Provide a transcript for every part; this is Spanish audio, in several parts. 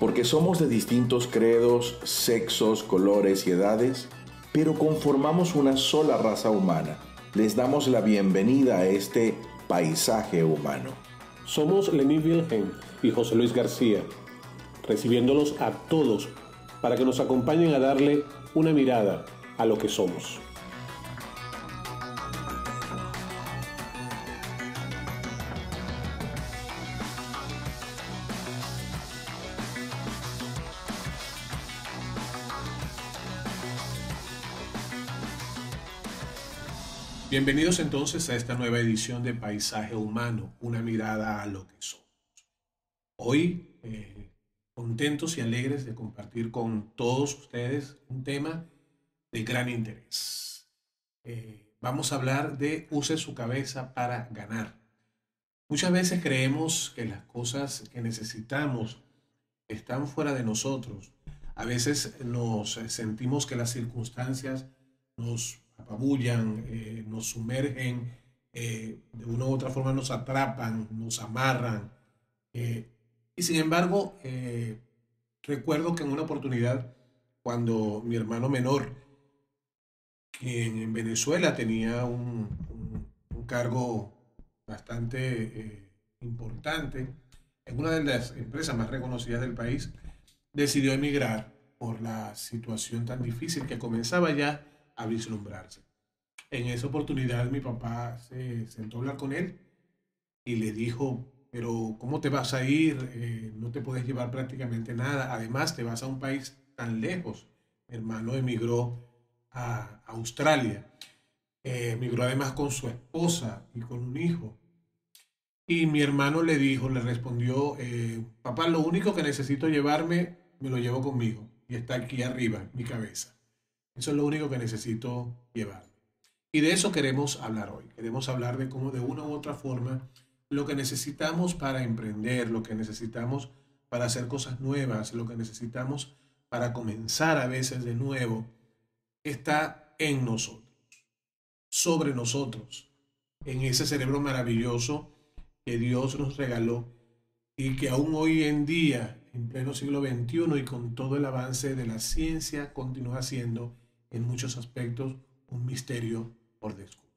porque somos de distintos credos, sexos, colores y edades, pero conformamos una sola raza humana. Les damos la bienvenida a este paisaje humano. Somos Lenny Wilhelm y José Luis García, recibiéndolos a todos para que nos acompañen a darle una mirada a lo que somos. Bienvenidos entonces a esta nueva edición de Paisaje Humano, una mirada a lo que somos. Hoy, eh, contentos y alegres de compartir con todos ustedes un tema de gran interés. Eh, vamos a hablar de use su cabeza para ganar. Muchas veces creemos que las cosas que necesitamos están fuera de nosotros. A veces nos sentimos que las circunstancias nos apabullan, eh, nos sumergen, eh, de una u otra forma nos atrapan, nos amarran. Eh, y sin embargo, recuerdo que en una oportunidad, cuando mi hermano menor, quien en Venezuela tenía un cargo bastante importante, en una de las empresas más reconocidas del país, decidió emigrar por la situación tan difícil que comenzaba ya a vislumbrarse. En esa oportunidad mi papá se sentó a hablar con él y le dijo, pero ¿cómo te vas a ir? Eh, no te puedes llevar prácticamente nada. Además, te vas a un país tan lejos. Mi hermano emigró a Australia. Eh, emigró además con su esposa y con un hijo. Y mi hermano le dijo, le respondió, eh, papá, lo único que necesito llevarme, me lo llevo conmigo. Y está aquí arriba, mi cabeza. Eso es lo único que necesito llevar. Y de eso queremos hablar hoy. Queremos hablar de cómo de una u otra forma lo que necesitamos para emprender, lo que necesitamos para hacer cosas nuevas, lo que necesitamos para comenzar a veces de nuevo, está en nosotros, sobre nosotros, en ese cerebro maravilloso que Dios nos regaló y que aún hoy en día, en pleno siglo XXI y con todo el avance de la ciencia, continúa siendo en muchos aspectos un misterio por descubrir.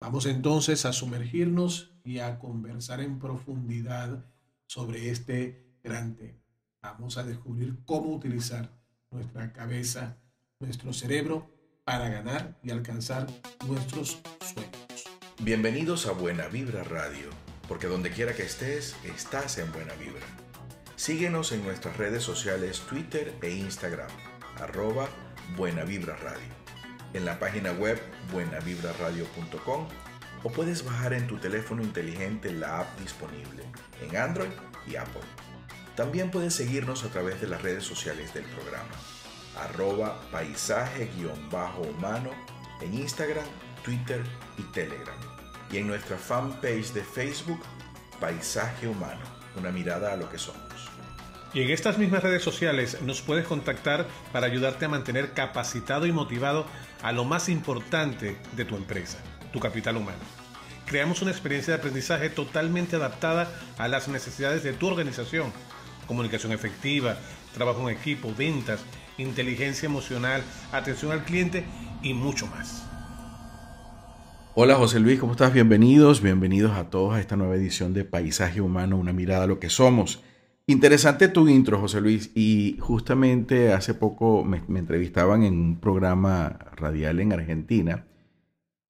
Vamos entonces a sumergirnos y a conversar en profundidad sobre este gran tema. Vamos a descubrir cómo utilizar nuestra cabeza, nuestro cerebro, para ganar y alcanzar nuestros sueños. Bienvenidos a Buena Vibra Radio, porque donde quiera que estés, estás en Buena Vibra. Síguenos en nuestras redes sociales Twitter e Instagram, arroba Buena Vibra Radio, en la página web buenavibraradio.com o puedes bajar en tu teléfono inteligente la app disponible en Android y Apple. También puedes seguirnos a través de las redes sociales del programa, arroba paisaje-humano en Instagram, Twitter y Telegram. Y en nuestra fanpage de Facebook, Paisaje Humano, una mirada a lo que somos. Y en estas mismas redes sociales nos puedes contactar para ayudarte a mantener capacitado y motivado a lo más importante de tu empresa, tu capital humano. Creamos una experiencia de aprendizaje totalmente adaptada a las necesidades de tu organización. Comunicación efectiva, trabajo en equipo, ventas, inteligencia emocional, atención al cliente y mucho más. Hola José Luis, ¿cómo estás? Bienvenidos, bienvenidos a todos a esta nueva edición de Paisaje Humano, una mirada a lo que somos. Interesante tu intro, José Luis. Y justamente hace poco me, entrevistaban en un programa radial en Argentina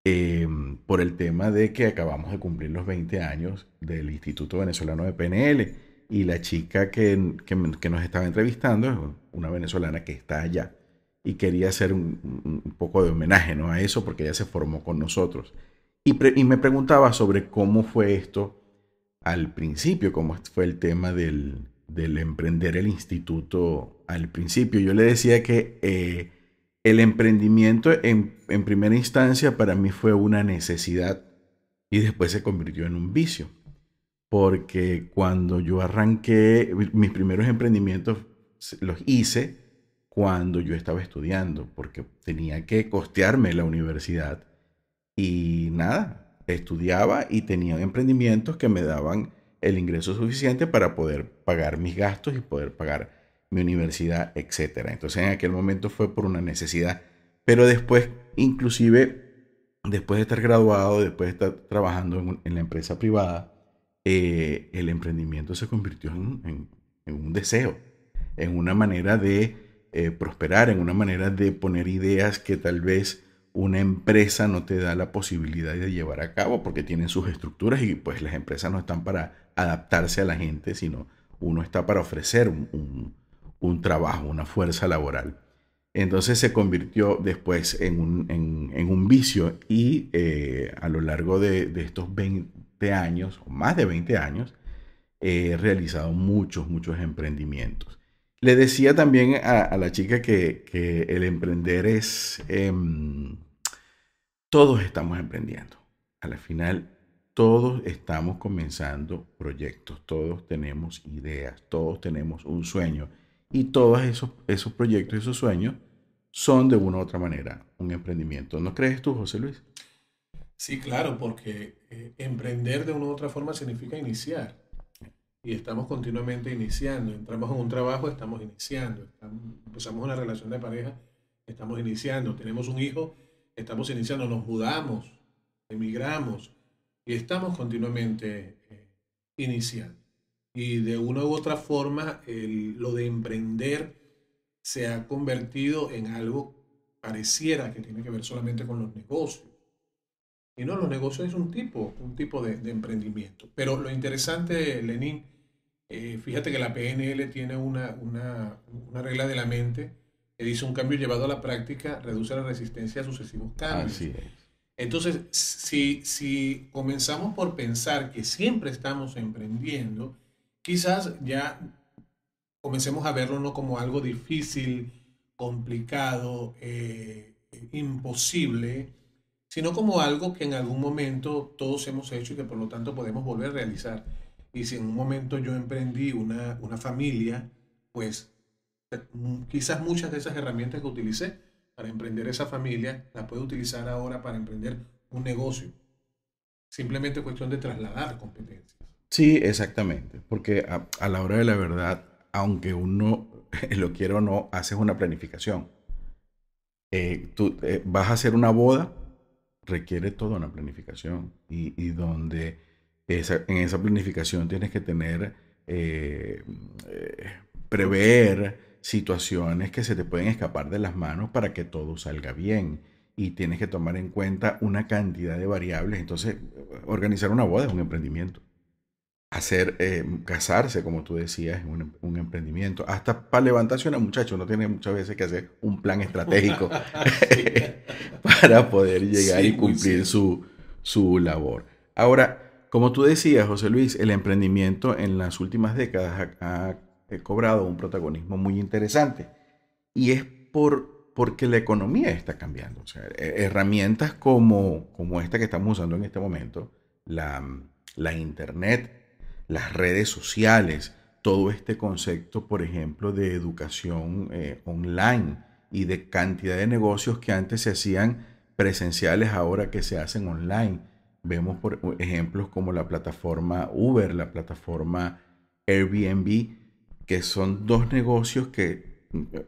em, por el tema de que acabamos de cumplir los 20 años del Instituto Venezolano de PNL. Y la chica que, nos estaba entrevistando es una venezolana que está allá y quería hacer un, poco de homenaje ¿no? a eso porque ella se formó con nosotros. Y, y me preguntaba sobre cómo fue esto al principio, como fue el tema del, emprender el instituto al principio. Yo le decía que eh, el emprendimiento en, en, primera instancia para mí fue una necesidad y después se convirtió en un vicio. Porque cuando yo arranqué, mis primeros emprendimientos los hice cuando yo estaba estudiando, porque tenía que costearme la universidad. Y nada, estudiaba y tenía emprendimientos que me daban el ingreso suficiente para poder pagar mis gastos y poder pagar mi universidad, etc. Entonces en aquel momento fue por una necesidad. Pero después, inclusive, después de estar graduado, después de estar trabajando en, la empresa privada, eh, el emprendimiento se convirtió en, un deseo, en una manera de eh, prosperar, en una manera de poner ideas que tal vez una empresa no te da la posibilidad de llevar a cabo porque tienen sus estructuras y pues las empresas no están para adaptarse a la gente, sino uno está para ofrecer un, trabajo, una fuerza laboral. Entonces se convirtió después en un, vicio y eh, a lo largo de, estos 20 años, más de 20 años, he realizado muchos, muchos emprendimientos. Le decía también a, la chica que, el emprender es... Em, todos estamos emprendiendo. Al final, todos estamos comenzando proyectos, todos tenemos ideas, todos tenemos un sueño y todos esos, esos proyectos, esos sueños son de una u otra manera un emprendimiento. ¿No crees tú, José Luis? Sí, claro, porque eh, emprender de una u otra forma significa iniciar. Y estamos continuamente iniciando. Entramos en un trabajo, estamos iniciando. empezamos una relación de pareja, estamos iniciando. Tenemos un hijo, estamos iniciando, nos mudamos, emigramos y estamos continuamente eh, iniciando. Y de una u otra forma, lo de emprender se ha convertido en algo pareciera que tiene que ver solamente con los negocios. Y no, los negocios es un tipo, un tipo de, emprendimiento. Pero lo interesante, Lenín, eh, fíjate que la PNL tiene una, una, una regla de la mente dice, un cambio llevado a la práctica, reduce la resistencia a sucesivos cambios. Entonces, si, si comenzamos por pensar que siempre estamos emprendiendo, quizás ya comencemos a verlo no como algo difícil, complicado, eh, imposible, sino como algo que en algún momento todos hemos hecho y que por lo tanto podemos volver a realizar. Y si en un momento yo emprendí una, una familia, pues quizás muchas de esas herramientas que utilicé para emprender esa familia, las puedo utilizar ahora para emprender un negocio. Simplemente cuestión de trasladar competencias. Sí, exactamente, porque a, la hora de la verdad, aunque uno lo quiera o no, haces una planificación. Eh, tú eh, vas a hacer una boda, requiere toda una planificación y, donde en esa planificación tienes que tener, eh, prever, situaciones que se te pueden escapar de las manos para que todo salga bien. Y tienes que tomar en cuenta una cantidad de variables. Entonces, organizar una boda es un emprendimiento. Hacer, eh, casarse, como tú decías, es un, em, emprendimiento. Hasta para levantarse una muchacha, uno tiene muchas veces que hacer un plan estratégico para poder llegar y cumplir su, su labor. Ahora, como tú decías, José Luis, el emprendimiento en las últimas décadas ha, ha he cobrado un protagonismo muy interesante. Y es por, porque la economía está cambiando. O sea, herramientas como, como esta que estamos usando en este momento, la, la Internet, las redes sociales, todo este concepto, por ejemplo, de educación eh, online y de cantidad de negocios que antes se hacían presenciales ahora que se hacen online. Vemos por ejemplos como la plataforma Uber, la plataforma Airbnb, que son dos negocios que,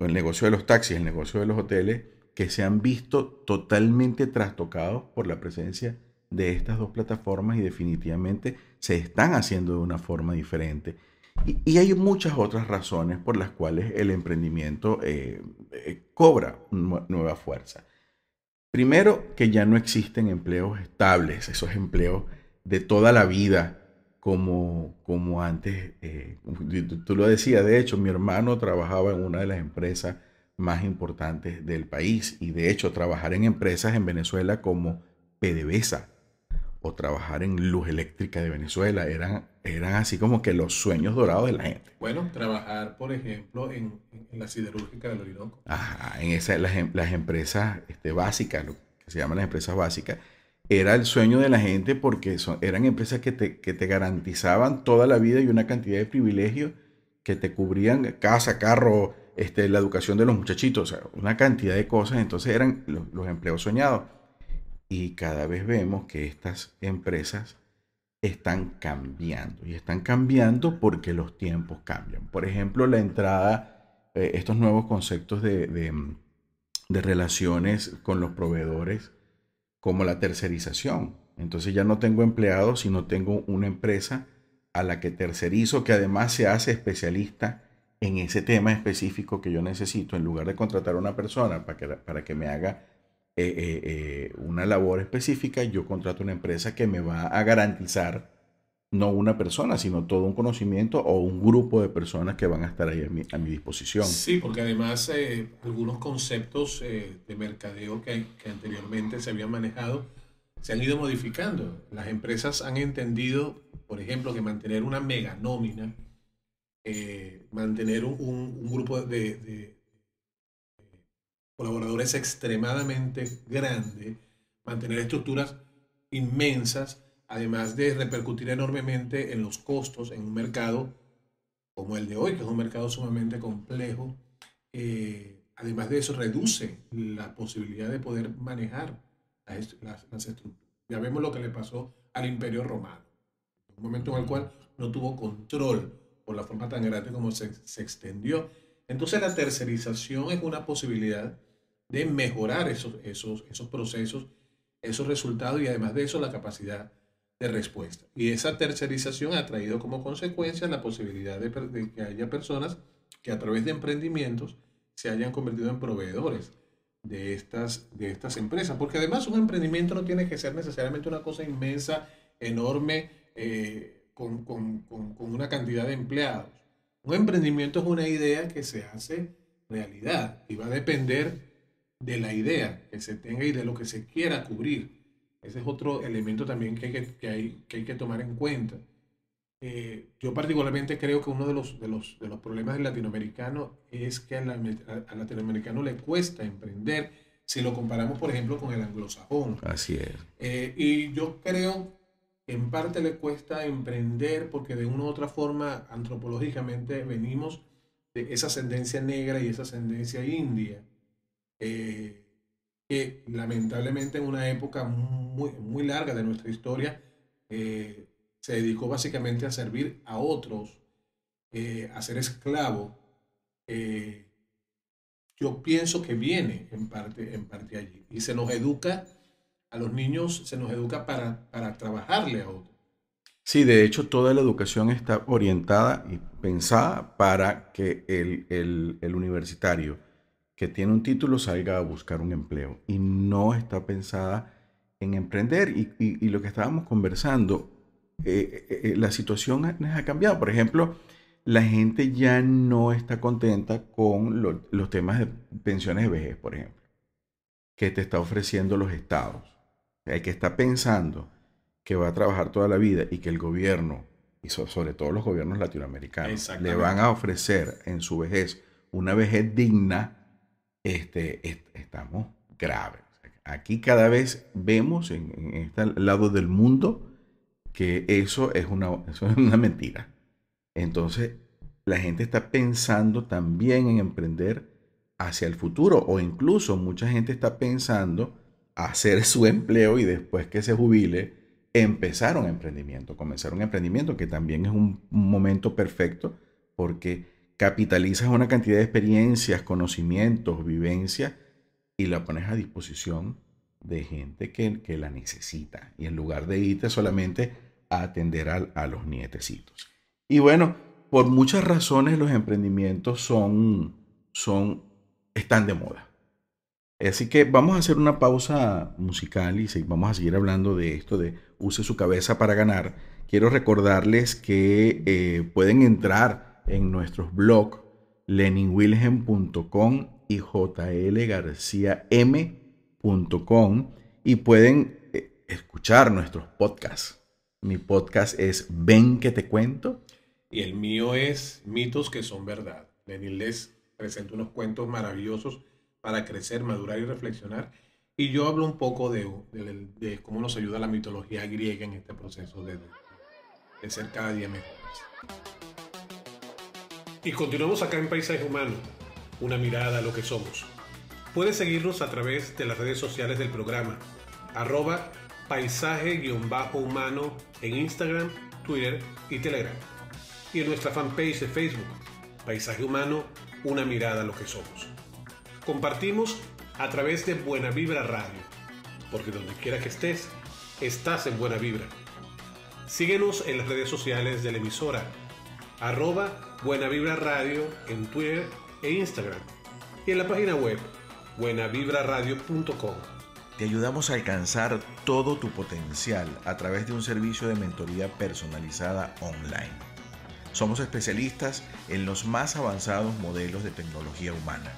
el negocio de los taxis, el negocio de los hoteles, que se han visto totalmente trastocados por la presencia de estas dos plataformas y definitivamente se están haciendo de una forma diferente. Y, hay muchas otras razones por las cuales el emprendimiento eh, eh, cobra nueva fuerza. Primero, que ya no existen empleos estables, esos empleos de toda la vida, como, como antes, eh, tú, lo decías, de hecho, mi hermano trabajaba en una de las empresas más importantes del país y de hecho trabajar en empresas en Venezuela como PDVSA o trabajar en Luz Eléctrica de Venezuela eran, eran así como que los sueños dorados de la gente. Bueno, trabajar, por ejemplo, en, la siderúrgica del Orinoco. Ajá, en esas em, las, empresas este, básicas, lo que se llaman las empresas básicas, era el sueño de la gente porque eran empresas que te, garantizaban toda la vida y una cantidad de privilegios que te cubrían casa, carro, este, la educación de los muchachitos, una cantidad de cosas. Entonces eran los, empleos soñados. Y cada vez vemos que estas empresas están cambiando y están cambiando porque los tiempos cambian. Por ejemplo, la entrada, eh, estos nuevos conceptos de relaciones con los proveedores como la tercerización. Entonces ya no tengo empleados, sino tengo una empresa a la que tercerizo, que además se hace especialista en ese tema específico que yo necesito, en lugar de contratar a una persona para que, para que me haga eh, eh, eh, una labor específica, yo contrato una empresa que me va a garantizar no una persona, sino todo un conocimiento o un grupo de personas que van a estar ahí a mi, disposición. Sí, porque además eh, algunos conceptos eh, de mercadeo que, anteriormente se habían manejado se han ido modificando. Las empresas han entendido, por ejemplo, que mantener una mega nómina, eh, mantener un, grupo de, colaboradores extremadamente grande, mantener estructuras inmensas, además de repercutir enormemente en los costos en un mercado como el de hoy, que es un mercado sumamente complejo, eh, además de eso reduce la posibilidad de poder manejar las, las, las estructuras. Ya vemos lo que le pasó al imperio romano, un momento en el cual no tuvo control por la forma tan grande como se, se extendió. Entonces la tercerización es una posibilidad de mejorar esos, esos, esos procesos, esos resultados y además de eso la capacidad de respuesta. Y esa tercerización ha traído como consecuencia la posibilidad de, que haya personas que a través de emprendimientos se hayan convertido en proveedores de estas, de estas empresas. Porque además un emprendimiento no tiene que ser necesariamente una cosa inmensa, enorme, eh, con, con una cantidad de empleados. Un emprendimiento es una idea que se hace realidad y va a depender de la idea que se tenga y de lo que se quiera cubrir. Ese es otro elemento también que hay que, que, hay, que, tomar en cuenta. Eh, yo particularmente creo que uno de los, de los, de los problemas del latinoamericano es que al, latinoamericano le cuesta emprender si lo comparamos, por ejemplo, con el anglosajón. Así es. Eh, y yo creo que en parte le cuesta emprender porque de una u otra forma, antropológicamente, venimos de esa ascendencia negra y esa ascendencia india. Eh, que lamentablemente en una época muy, muy larga de nuestra historia eh, se dedicó básicamente a servir a otros, eh, a ser esclavo, eh, yo pienso que viene en parte, en parte allí. Y se nos educa, a los niños se nos educa para, para trabajarle a otros. Sí, de hecho toda la educación está orientada y pensada para que el, el universitario que tiene un título salga a buscar un empleo y no está pensada en emprender. Y, lo que estábamos conversando, eh, eh, eh, la situación ha, cambiado. Por ejemplo, la gente ya no está contenta con los temas de pensiones de vejez, por ejemplo, que te está ofreciendo los estados. El que está pensando que va a trabajar toda la vida y que el gobierno, y sobre todo los gobiernos latinoamericanos, le van a ofrecer en su vejez una vejez digna, este, estamos graves. Aquí cada vez vemos en, este lado del mundo que eso es, una, una mentira. Entonces, la gente está pensando también en emprender hacia el futuro o incluso mucha gente está pensando hacer su empleo y después que se jubile empezar un emprendimiento, comenzar un emprendimiento que también es un momento perfecto porque capitalizas una cantidad de experiencias, conocimientos, vivencias y la pones a disposición de gente que, la necesita. Y en lugar de irte solamente a atender a, a los nietecitos. Y bueno, por muchas razones los emprendimientos son, son, están de moda. Así que vamos a hacer una pausa musical y vamos a seguir hablando de esto de use su cabeza para ganar. Quiero recordarles que eh, pueden entrar en nuestros blogs leninwilhelm.com y jlgarciam.com y pueden eh, escuchar nuestros podcasts. Mi podcast es Ven que te cuento. Y el mío es Mitos que son verdad. Lenin les presenta unos cuentos maravillosos para crecer, madurar y reflexionar. Y yo hablo un poco de, cómo nos ayuda la mitología griega en este proceso de, de ser cada día mejores. Y continuamos acá en Paisaje Humano, una mirada a lo que somos. Puedes seguirnos a través de las redes sociales del programa, arroba paisaje-humano en Instagram, Twitter y Telegram. Y en nuestra fanpage de Facebook, Paisaje Humano, una mirada a lo que somos. Compartimos a través de Buena Vibra Radio, porque donde quiera que estés, estás en Buena Vibra. Síguenos en las redes sociales de la emisora arroba Buena Radio en Twitter e Instagram y en la página web buenavibraradio.com. Te ayudamos a alcanzar todo tu potencial a través de un servicio de mentoría personalizada online. Somos especialistas en los más avanzados modelos de tecnología humana,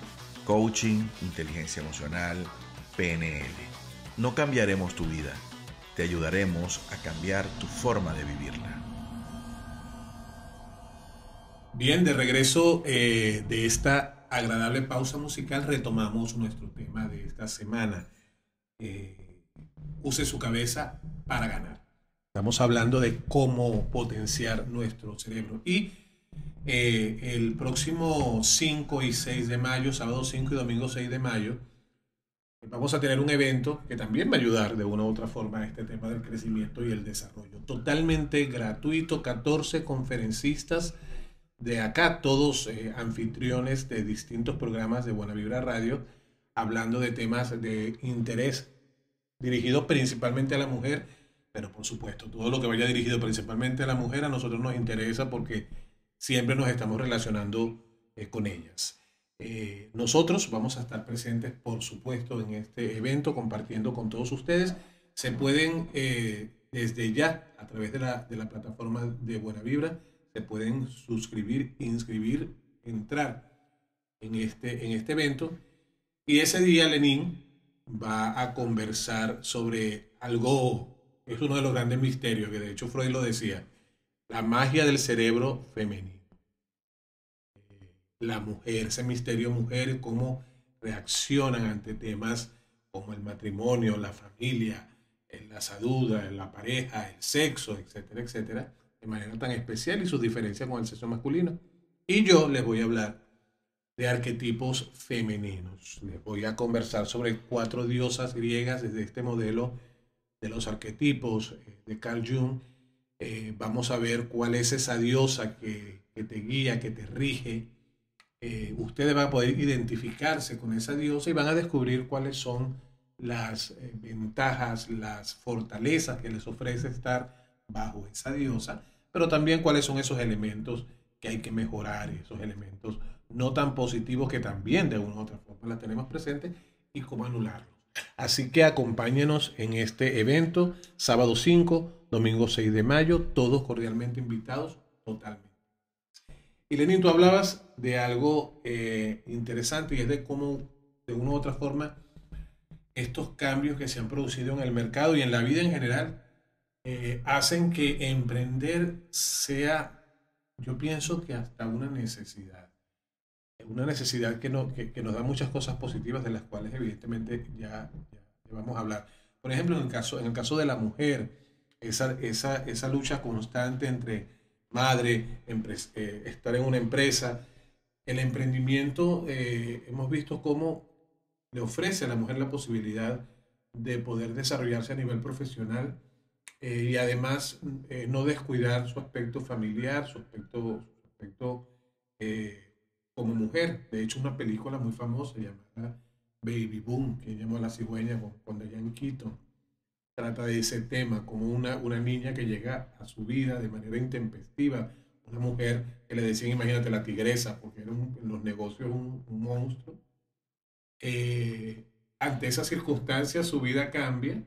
coaching, inteligencia emocional, PNL. No cambiaremos tu vida, te ayudaremos a cambiar tu forma de vivirla. Bien, de regreso eh, de esta agradable pausa musical retomamos nuestro tema de esta semana. Eh, use su cabeza para ganar. Estamos hablando de cómo potenciar nuestro cerebro. Y eh, el próximo 5 y 6 de mayo, sábado 5 y domingo 6 de mayo, vamos a tener un evento que también va a ayudar de una u otra forma a este tema del crecimiento y el desarrollo. Totalmente gratuito, 14 conferencistas de acá, todos eh, anfitriones de distintos programas de Buena Vibra Radio, hablando de temas de interés dirigidos principalmente a la mujer, pero por supuesto, todo lo que vaya dirigido principalmente a la mujer a nosotros nos interesa porque siempre nos estamos relacionando eh, con ellas. Eh, nosotros vamos a estar presentes, por supuesto, en este evento, compartiendo con todos ustedes. Se pueden desde ya, a través de la, de la plataforma de Buena Vibra, se pueden suscribir, inscribir, entrar en este, en este evento. Y ese día Lenin va a conversar sobre algo, es uno de los grandes misterios, que de hecho Freud lo decía, la magia del cerebro femenino. La mujer, ese misterio mujer, cómo reaccionan ante temas como el matrimonio, la familia, eh, la salud, la pareja, el sexo, etcétera, etcétera de manera tan especial y sus diferencias con el sexo masculino. Y yo les voy a hablar de arquetipos femeninos. Les voy a conversar sobre cuatro diosas griegas desde este modelo de los arquetipos eh, de Carl Jung. Eh, vamos a ver cuál es esa diosa que, te guía, que te rige. Eh, ustedes van a poder identificarse con esa diosa y van a descubrir cuáles son las ventajas, las fortalezas que les ofrece estar bajo esa diosa, pero también cuáles son esos elementos que hay que mejorar, esos elementos no tan positivos que también de una u otra forma la tenemos presentes y cómo anularlos. Así que acompáñenos en este evento, sábado 5, domingo 6 de mayo, todos cordialmente invitados, totalmente. Y Lenín, tú hablabas de algo eh, interesante y es de cómo, de una u otra forma, estos cambios que se han producido en el mercado y en la vida en general eh, hacen que emprender sea, yo pienso que hasta una necesidad. Una necesidad que, no, que, nos da muchas cosas positivas de las cuales evidentemente ya, vamos a hablar. Por ejemplo, en el caso, en el caso de la mujer, esa, esa, esa lucha constante entre madre, empresa, eh, estar en una empresa, el emprendimiento, eh, hemos visto cómo le ofrece a la mujer la posibilidad de poder desarrollarse a nivel profesional eh, y además mm, eh, no descuidar su aspecto familiar, su aspecto, su aspecto eh, como mujer. De hecho, una película muy famosa llamada Baby Boom, que llamó a la cigüeña cuando ella en Quito, trata de ese tema, como una, una niña que llega a su vida de manera intempestiva, una mujer que le decían, imagínate, la tigresa, porque era en los negocios un, un monstruo. ante esas circunstancias su vida cambia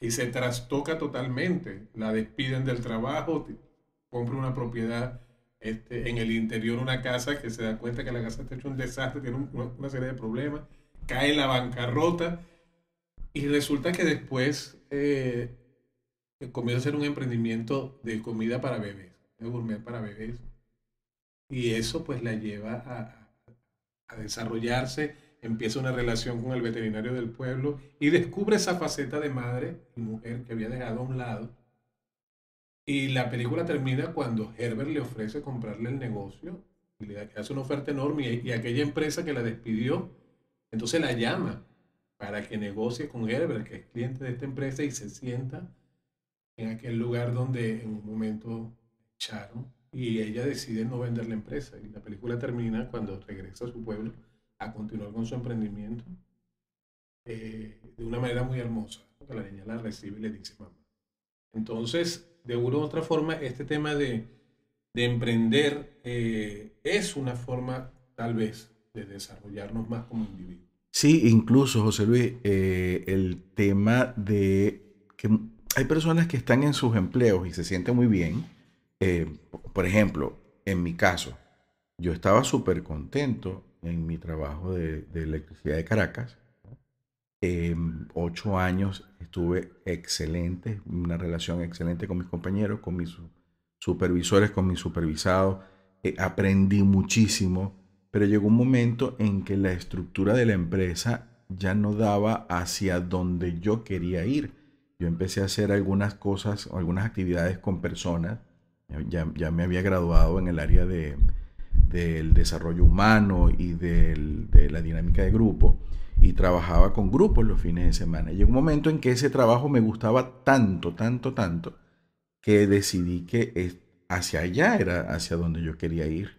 y se trastoca totalmente. La despiden del trabajo, compra una propiedad este, en el interior, una casa que se da cuenta que la casa está hecho un desastre, tiene una, serie de problemas, cae en la bancarrota y resulta que después eh, comienza a hacer un emprendimiento de comida para bebés, de gourmet para bebés. Y eso pues la lleva a, a desarrollarse empieza una relación con el veterinario del pueblo y descubre esa faceta de madre y mujer que había dejado a un lado. Y la película termina cuando Herbert le ofrece comprarle el negocio y le hace una oferta enorme y, y aquella empresa que la despidió, entonces la llama para que negocie con Herbert, que es cliente de esta empresa, y se sienta en aquel lugar donde en un momento echaron y ella decide no vender la empresa. Y la película termina cuando regresa a su pueblo a continuar con su emprendimiento eh, de una manera muy hermosa. la niña la recibe y le dice mamá. Entonces, de una u otra forma, este tema de, emprender eh, es una forma, tal vez, de desarrollarnos más como individuos. Sí, incluso, José Luis, eh, el tema de que hay personas que están en sus empleos y se sienten muy bien. por ejemplo, en mi caso, yo estaba súper contento en mi trabajo de, electricidad de Caracas. Em, ocho años estuve excelente, una relación excelente con mis compañeros, con mis supervisores, con mis supervisados. Eh, aprendí muchísimo, pero llegó un momento en que la estructura de la empresa ya no daba hacia donde yo quería ir. Yo empecé a hacer algunas cosas, algunas actividades con personas. ya me había graduado en el área de, del desarrollo humano y de la dinámica de grupo y trabajaba con grupos los fines de semana. Llegó un momento en que ese trabajo me gustaba tanto, tanto, tanto, que decidí que hacia allá era hacia donde yo quería ir.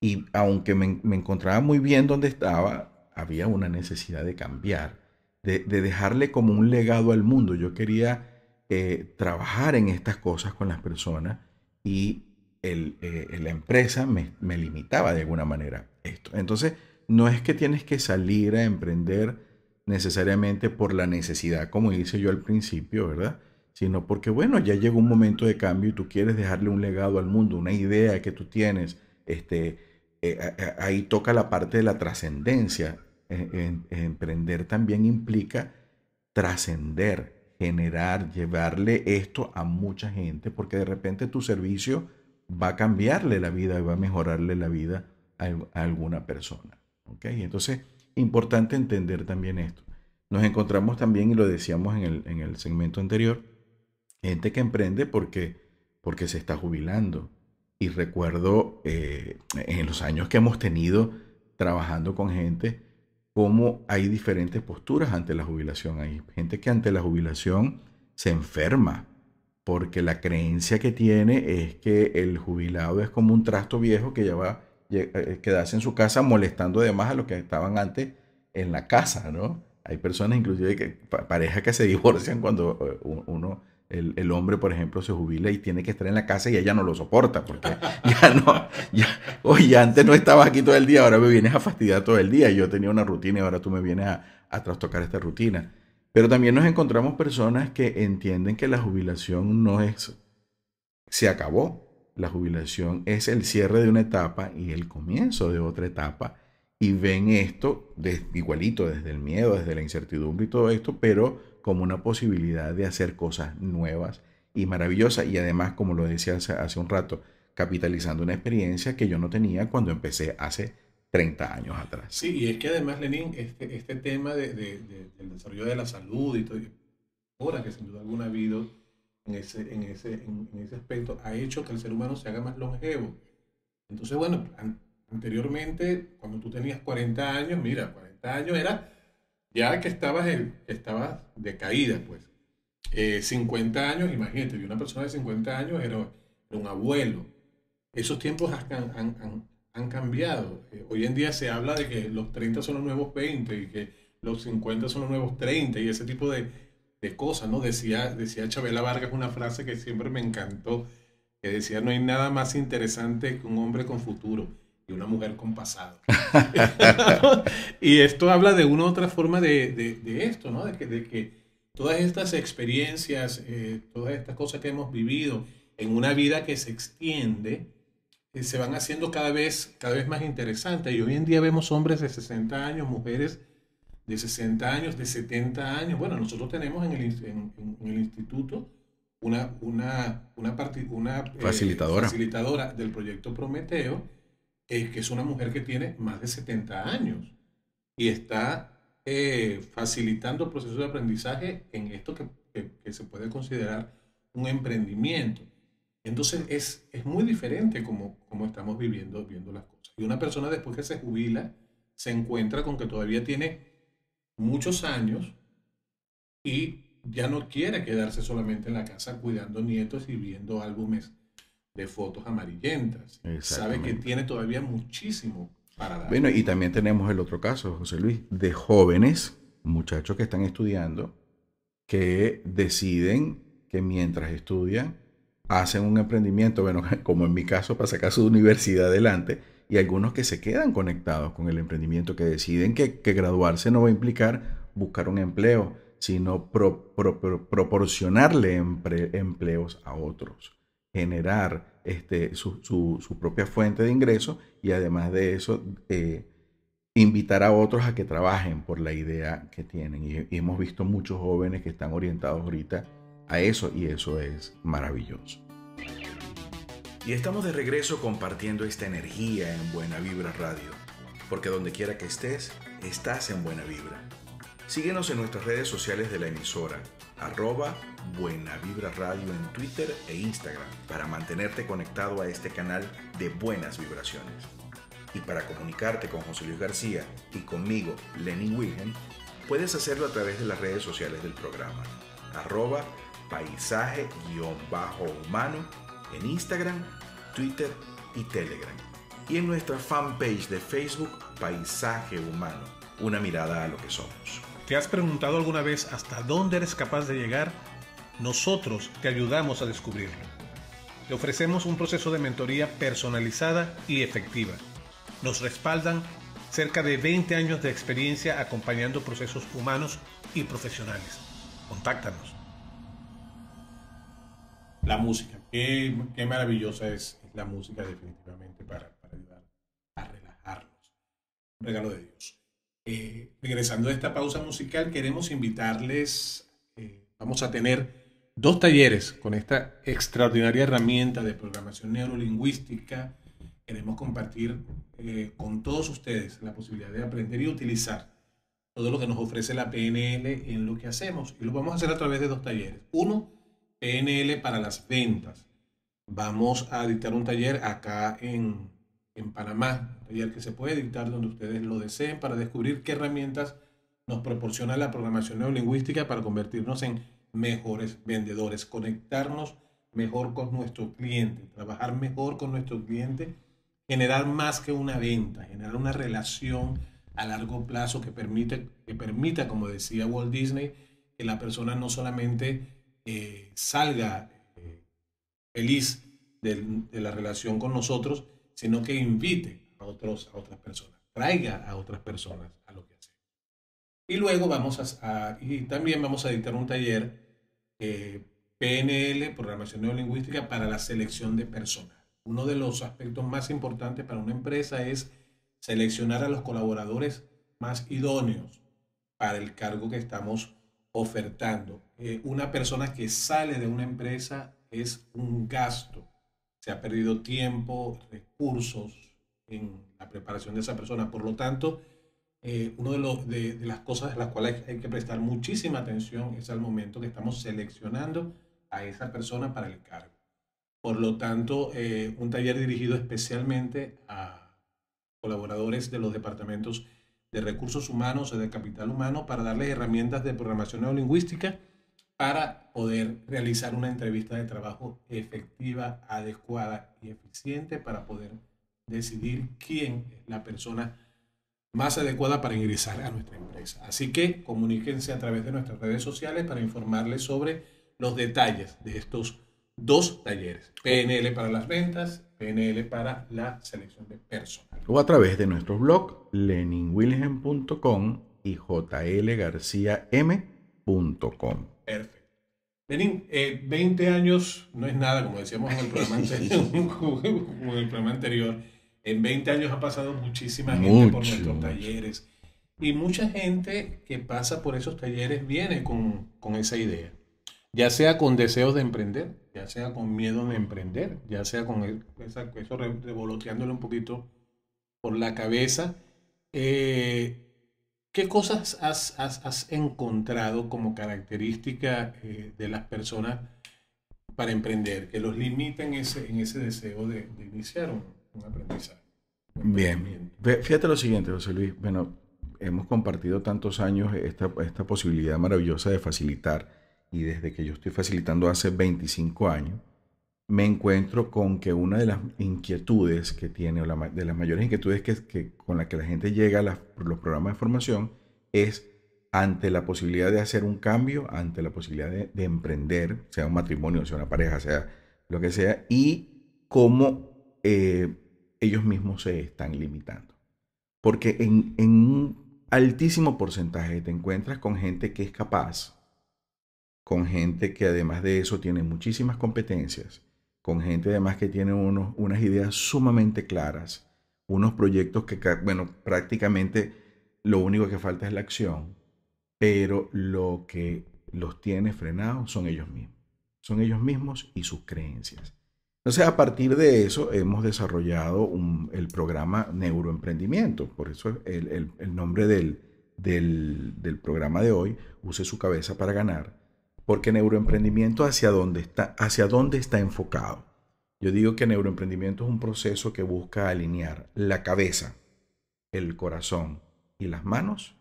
Y aunque me, encontraba muy bien donde estaba, había una necesidad de cambiar, de, dejarle como un legado al mundo. Yo quería eh, trabajar en estas cosas con las personas y eh, la empresa me, limitaba de alguna manera esto. Entonces, no es que tienes que salir a emprender necesariamente por la necesidad, como hice yo al principio, ¿verdad? Sino porque, bueno, ya llegó un momento de cambio y tú quieres dejarle un legado al mundo, una idea que tú tienes. Este, eh, ahí toca la parte de la trascendencia. E, emprender también implica trascender, generar, llevarle esto a mucha gente, porque de repente tu servicio va a cambiarle la vida y va a mejorarle la vida a, alguna persona. Entonces Entonces, importante entender también esto. Nos encontramos también, y lo decíamos en el, segmento anterior, gente que emprende porque, porque se está jubilando. Y recuerdo eh, en los años que hemos tenido trabajando con gente, cómo hay diferentes posturas ante la jubilación. Hay gente que ante la jubilación se enferma porque la creencia que tiene es que el jubilado es como un trasto viejo que ya va eh, eh, quedarse en su casa molestando además a los que estaban antes en la casa, ¿no? Hay personas inclusive parejas que se divorcian cuando eh, uno el, el, hombre, por ejemplo, se jubila y tiene que estar en la casa y ella no lo soporta, porque ya no, ya, oye, antes no estaba aquí todo el día, ahora me vienes a fastidiar todo el día, yo tenía una rutina y ahora tú me vienes a trastocar esta rutina. Pero también nos encontramos personas que entienden que la jubilación no es, se acabó. La jubilación es el cierre de una etapa y el comienzo de otra etapa. Y ven esto igualito desde el miedo, desde la incertidumbre y todo esto, pero como una posibilidad de hacer cosas nuevas y maravillosas. Y además, como lo decía hace un rato, capitalizando una experiencia que yo no tenía cuando empecé hace 30 años atrás. Sí, y es que además, Lenín, este, este tema de, del desarrollo de la salud y todo, ahora que sin duda alguna ha habido en ese, en, ese, en, ese aspecto, ha hecho que el ser humano se haga más longevo. Entonces, bueno, anteriormente, cuando tú tenías 40 años, mira, 40 años era ya que estabas, en, estabas de pues. 50 eh, años, imagínate, y una persona de 50 años era, un abuelo. Esos tiempos han han cambiado. Eh, hoy en día se habla de que los 30 son los nuevos 20 y que los 50 son los nuevos 30 y ese tipo de, de cosas, ¿no? Decía, decía Chabela Vargas una frase que siempre me encantó, que decía, no hay nada más interesante que un hombre con futuro y una mujer con pasado. y esto habla de una u otra forma de, esto, ¿no? De que, todas estas experiencias, eh, todas estas cosas que hemos vivido en una vida que se extiende, eh, se van haciendo cada vez, cada vez más interesantes. Y hoy en día vemos hombres de 60 años, mujeres de 60 años, de 70 años. Bueno, nosotros tenemos en el, instituto una, una, eh, facilitadora. del proyecto Prometeo, que es una mujer que tiene más de 70 años y está eh, facilitando procesos de aprendizaje en esto que se puede considerar un emprendimiento. Entonces es, muy diferente como, como estamos viviendo, viendo las cosas. Y una persona después que se jubila se encuentra con que todavía tiene muchos años y ya no quiere quedarse solamente en la casa cuidando nietos y viendo álbumes de fotos amarillentas. Sabe que tiene todavía muchísimo para dar. Bueno, y también tenemos el otro caso, José Luis, de jóvenes, muchachos que están estudiando, que deciden que mientras estudian hacen un emprendimiento, bueno, como en mi caso, para sacar su universidad adelante, y algunos que se quedan conectados con el emprendimiento, que deciden que, que graduarse no va a implicar buscar un empleo, sino proporcionarle empleos a otros, generar este, su, propia fuente de ingreso y además de eso, eh, invitar a otros a que trabajen por la idea que tienen. y hemos visto muchos jóvenes que están orientados ahorita a eso y eso es maravilloso. Y estamos de regreso compartiendo esta energía en Buena Vibra Radio, porque donde quiera que estés, estás en Buena Vibra. Síguenos en nuestras redes sociales de la emisora, arroba Buena Vibra Radio en Twitter e Instagram, para mantenerte conectado a este canal de buenas vibraciones. Y para comunicarte con José Luis García y conmigo, Lenny Wilhelm, puedes hacerlo a través de las redes sociales del programa, arroba paisaje-humano en Instagram, Twitter y Telegram. Y en nuestra fanpage de Facebook, Paisaje Humano, una mirada a lo que somos. ¿Te has preguntado alguna vez hasta dónde eres capaz de llegar? Nosotros te ayudamos a descubrirlo. Te ofrecemos un proceso de mentoría personalizada y efectiva. Nos respaldan cerca de 20 años de experiencia acompañando procesos humanos y profesionales. Contáctanos la música. Qué, maravillosa es, la música definitivamente para, para, ayudar a relajarnos. Un regalo de Dios. Eh, regresando a esta pausa musical, queremos invitarles, eh, vamos a tener dos talleres con esta extraordinaria herramienta de programación neurolingüística. Queremos compartir eh, con todos ustedes la posibilidad de aprender y utilizar todo lo que nos ofrece la PNL en lo que hacemos. Y lo vamos a hacer a través de dos talleres. Uno, PNL para las ventas. Vamos a dictar un taller acá en, en Panamá, un taller que se puede dictar donde ustedes lo deseen para descubrir qué herramientas nos proporciona la programación neolingüística para convertirnos en mejores vendedores, conectarnos mejor con nuestro cliente, trabajar mejor con nuestro cliente, generar más que una venta, generar una relación a largo plazo que, permite, que permita, como decía Walt Disney, que la persona no solamente eh, salga eh, feliz de, la relación con nosotros, sino que invite a, otros, a otras personas, traiga a otras personas a lo que hace. Y luego vamos a, y también vamos a dictar un taller eh, PNL, programación neurolingüística, para la selección de personas. Uno de los aspectos más importantes para una empresa es seleccionar a los colaboradores más idóneos para el cargo que estamos ofertando. Eh, una persona que sale de una empresa es un gasto. Se ha perdido tiempo, recursos en la preparación de esa persona. Por lo tanto, eh, una de, las cosas a las cuales hay que prestar muchísima atención es al momento que estamos seleccionando a esa persona para el cargo. Por lo tanto, eh, un taller dirigido especialmente a colaboradores de los departamentos de recursos humanos o de capital humano para darles herramientas de programación neolingüística para poder realizar una entrevista de trabajo efectiva, adecuada y eficiente para poder decidir quién es la persona más adecuada para ingresar a nuestra empresa. Así que comuníquense a través de nuestras redes sociales para informarles sobre los detalles de estos dos talleres. PNL para las ventas, PNL para la selección de personal. O a través de nuestro blog, leninwilhelm.com y jlgarciam.com. Perfecto. Lenin, 20 eh, años no es nada, como decíamos en el programa anterior. en el anterior. En 20 años ha pasado muchísima gente por nuestros talleres. Y mucha gente que pasa por esos talleres viene con, con esa idea ya sea con deseos de emprender, ya sea con miedo de emprender, ya sea con e-, eso revoloteándole un poquito por la cabeza. Eh, ¿Qué cosas has, encontrado como característica eh, de las personas para emprender que los limiten en ese, deseo de, iniciar un, aprendizaje? Bien, fíjate lo siguiente, José Luis. Bueno, hemos compartido tantos años esta, esta posibilidad maravillosa de facilitar y desde que yo estoy facilitando hace 25 años, me encuentro con que una de las inquietudes que tiene, de las mayores inquietudes que, con la que la gente llega a los programas de formación, es ante la posibilidad de hacer un cambio, ante la posibilidad de, emprender, sea un matrimonio, sea una pareja, sea lo que sea, y cómo eh, ellos mismos se están limitando. Porque en, en un altísimo porcentaje te encuentras con gente que es capaz, con gente que además de eso tiene muchísimas competencias, con gente además que tiene unos, unas ideas sumamente claras, unos proyectos que, bueno, prácticamente lo único que falta es la acción, pero lo que los tiene frenados son ellos mismos, son ellos mismos y sus creencias. Entonces, a partir de eso hemos desarrollado el programa Neuroemprendimiento, por eso el, nombre del, del programa de hoy, Use su cabeza para ganar porque neuroemprendimiento hacia dónde está, hacia dónde está enfocado. Yo digo que neuroemprendimiento es un proceso que busca alinear la cabeza, el corazón y las manos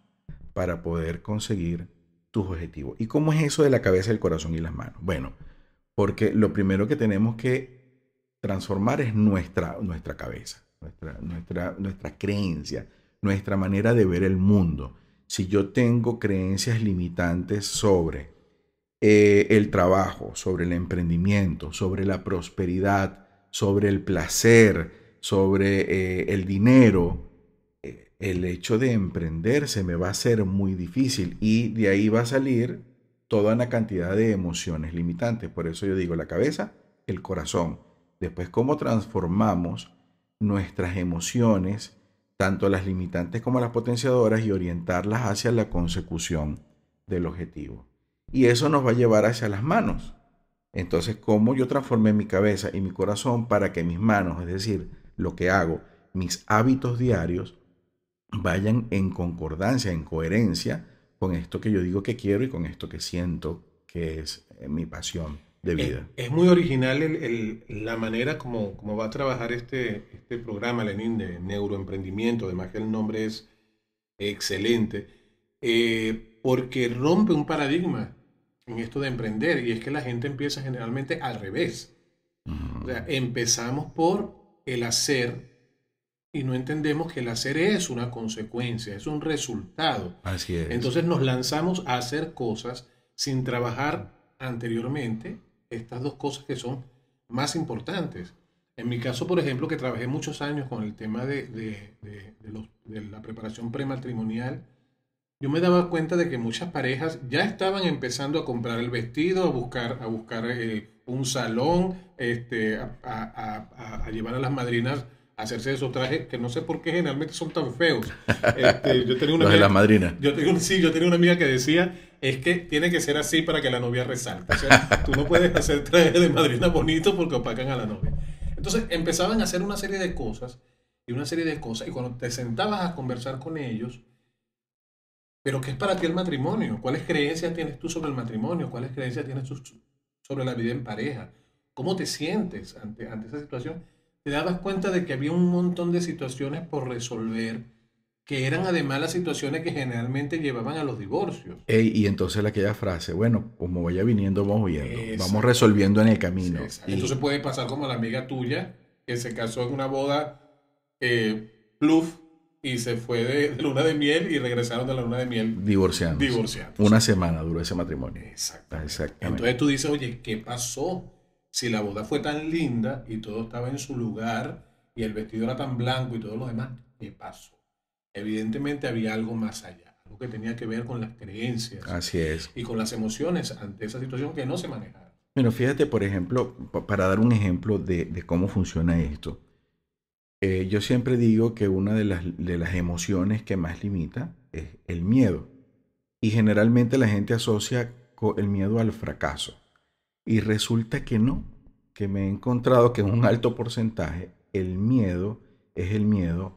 para poder conseguir tus objetivos. ¿Y cómo es eso de la cabeza, el corazón y las manos? Bueno, porque lo primero que tenemos que transformar es nuestra, nuestra cabeza, nuestra, nuestra, nuestra creencia, nuestra manera de ver el mundo. Si yo tengo creencias limitantes sobre eh, el trabajo, sobre el emprendimiento, sobre la prosperidad, sobre el placer, sobre eh, el dinero, eh, el hecho de emprenderse me va a ser muy difícil y de ahí va a salir toda una cantidad de emociones limitantes. Por eso yo digo la cabeza, el corazón. Después, cómo transformamos nuestras emociones, tanto las limitantes como las potenciadoras, y orientarlas hacia la consecución del objetivo y eso nos va a llevar hacia las manos. Entonces, ¿cómo yo transformé mi cabeza y mi corazón para que mis manos, es decir, lo que hago, mis hábitos diarios, vayan en concordancia, en coherencia con esto que yo digo que quiero y con esto que siento que es eh, mi pasión de vida? Es, muy original la manera como, va a trabajar este, este programa, Lenin, de neuroemprendimiento. Además que el nombre es excelente, eh, porque rompe un paradigma en esto de emprender y es que la gente empieza generalmente al revés. O sea, mm. empezamos por el hacer y no entendemos que el hacer es una consecuencia, es un resultado. Así es. Entonces nos lanzamos a hacer cosas sin trabajar anteriormente estas dos cosas que son más importantes. En mi caso, por ejemplo, que trabajé muchos años con el tema de, de, la preparación prematrimonial, yo me daba cuenta de que muchas parejas ya estaban empezando a comprar el vestido, a buscar, a buscar eh, un salón, este, a, llevar a las madrinas a hacerse esos trajes que no sé por qué generalmente son tan feos. Este, yo tenía una amiga, de las madrinas. sí, yo tenía una amiga que decía es que tiene que ser así para que la novia resalte. O sea, tú no puedes hacer trajes de madrina bonitos porque opacan a la novia. Entonces empezaban a hacer una serie de cosas y una serie de cosas y cuando te sentabas a conversar con ellos pero ¿qué es para ti el matrimonio? ¿Cuáles creencias tienes tú sobre el matrimonio? ¿Cuáles creencias tienes tú sobre la vida en pareja? ¿Cómo te sientes ante, ante esa situación? Te dabas cuenta de que había un montón de situaciones por resolver, que eran además las situaciones que generalmente llevaban a los divorcios. y entonces aquella frase, bueno, como vaya viniendo, vamos viendo, vamos resolviendo en el camino. Y... Entonces puede pasar como la amiga tuya, que se casó en una boda eh, y se fue de, luna de miel y regresaron de la luna de miel. Divorciando. Divorciando. Una semana duró ese matrimonio. Exactamente. Entonces tú dices, oye, ¿qué pasó? Si la boda fue tan linda y todo estaba en su lugar y el vestido era tan blanco y todo lo demás, ¿qué pasó? Evidentemente había algo más allá, algo que tenía que ver con las creencias. Así es. Y con las emociones ante esa situación que no se manejaba. Bueno, fíjate, por ejemplo, para dar un ejemplo de, de cómo funciona esto. Eh, yo siempre digo que una de las, emociones que más limita es el miedo. Y generalmente la gente asocia el miedo al fracaso. Y resulta que no, que me he encontrado que en un alto porcentaje el miedo es el miedo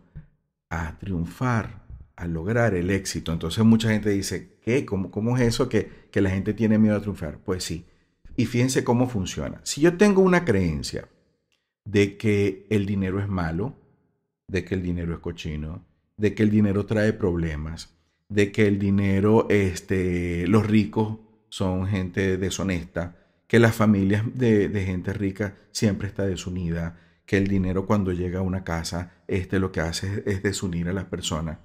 a triunfar, a lograr el éxito. Entonces mucha gente dice, ¿qué? ¿Cómo, cómo es eso que, que la gente tiene miedo a triunfar? Pues sí. Y fíjense cómo funciona. Si yo tengo una creencia de que el dinero es malo, de que el dinero es cochino, de que el dinero trae problemas, de que el dinero, este, los ricos son gente deshonesta, que las familias de, gente rica siempre está desunida, que el dinero cuando llega a una casa, este lo que hace es, desunir a las personas.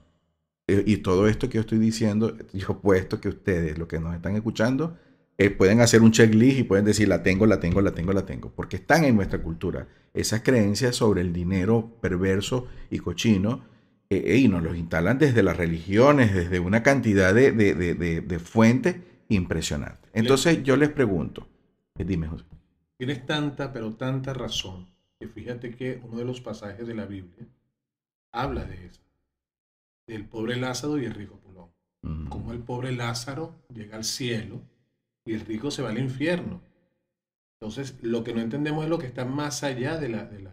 Eh, y todo esto que yo estoy diciendo, yo puesto que ustedes, los que nos están escuchando, eh, pueden hacer un checklist y pueden decir, la tengo, la tengo, la tengo, la tengo, porque están en nuestra cultura esas creencias sobre el dinero perverso y cochino eh, y nos los instalan desde las religiones, desde una cantidad de, de, fuentes impresionantes. Entonces yo les pregunto, eh, dime José. Tienes tanta, pero tanta razón, que fíjate que uno de los pasajes de la Biblia habla de eso, del pobre Lázaro y el rico Pulón. Como el pobre Lázaro llega al cielo y el rico se va al infierno. Entonces, lo que no entendemos es lo que está más allá de la, de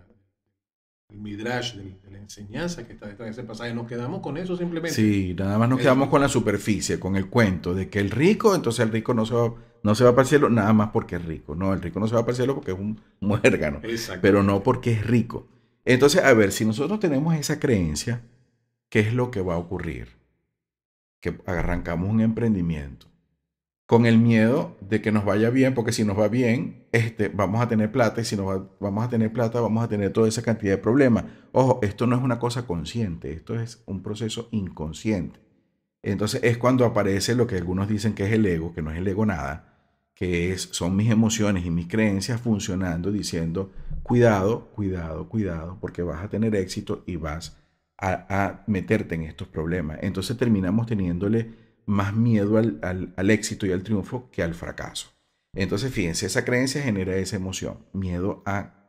midrash, de, la enseñanza que está detrás de ese pasaje. Nos quedamos con eso simplemente. Sí, nada más nos quedamos con la superficie, con el cuento de que el rico, entonces el rico no se va, no se va nada más porque es rico. No, el rico no se va a el porque es un muérgano, pero no porque es rico. Entonces, a ver, si nosotros tenemos esa creencia, ¿qué es lo que va a ocurrir? Que arrancamos un emprendimiento con el miedo de que nos vaya bien, porque si nos va bien, este, vamos a tener plata y si nos vamos a tener plata, vamos a tener toda esa cantidad de problemas. Ojo, esto no es una cosa consciente, esto es un proceso inconsciente. Entonces es cuando aparece lo que algunos dicen que es el ego, que no es el ego nada, que es, son mis emociones y mis creencias funcionando diciendo, cuidado, cuidado, cuidado, porque vas a tener éxito y vas a meterte en estos problemas. Entonces terminamos teniéndole más miedo al, éxito y al triunfo que al fracaso. Entonces, fíjense, esa creencia genera esa emoción, miedo a,